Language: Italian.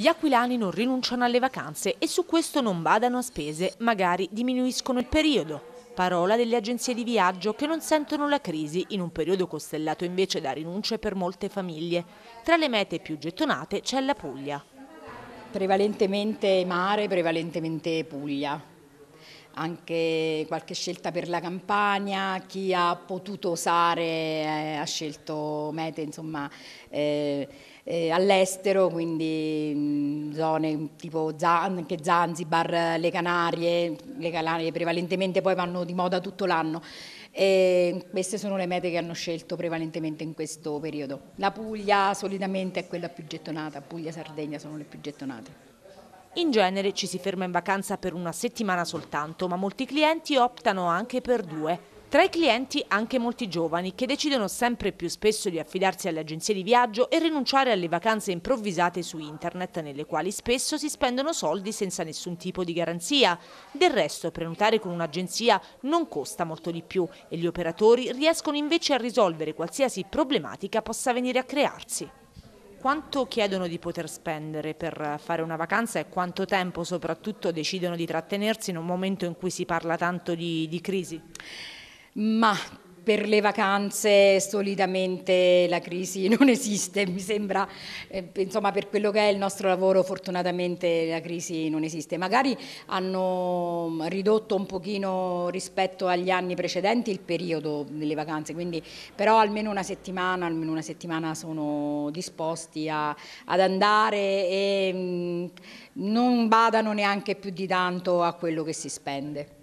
Gli aquilani non rinunciano alle vacanze e su questo non vadano a spese, magari diminuiscono il periodo. Parola delle agenzie di viaggio che non sentono la crisi in un periodo costellato invece da rinunce per molte famiglie. Tra le mete più gettonate c'è la Puglia. Prevalentemente mare, prevalentemente Puglia anche qualche scelta per la campagna, chi ha potuto osare eh, ha scelto mete insomma, eh, eh, all'estero, quindi mh, mm, zone tipo Zan, anche Zanzibar, le Canarie, le Canarie prevalentemente poi vanno di moda tutto l'anno. E queste sono le mete che hanno scelto prevalentemente in questo periodo. La Puglia solitamente è quella più gettonata, Puglia e Sardegna sono le più gettonate. In genere ci si ferma in vacanza per una settimana soltanto, ma molti clienti optano anche per due. Tra i clienti anche molti giovani che decidono sempre più spesso di affidarsi alle agenzie di viaggio e rinunciare alle vacanze improvvisate su internet nelle quali spesso si spendono soldi senza nessun tipo di garanzia. Del resto prenotare con un'agenzia non costa molto di più e gli operatori riescono invece a risolvere qualsiasi problematica possa venire a crearsi. Quanto chiedono di poter spendere per fare una vacanza e quanto tempo soprattutto decidono di trattenersi in un momento in cui si parla tanto di, di crisi? Ma per le vacanze solitamente la crisi non esiste, mi sembra, eh, insomma per quello che è il nostro lavoro fortunatamente la crisi non esiste. Magari hanno mm, ridotto un pochino rispetto agli anni precedenti il periodo delle vacanze, quindi però almeno una settimana, almeno una settimana sono disposti a, ad andare e mh, mm, non badano neanche più di tanto a quello che si spende.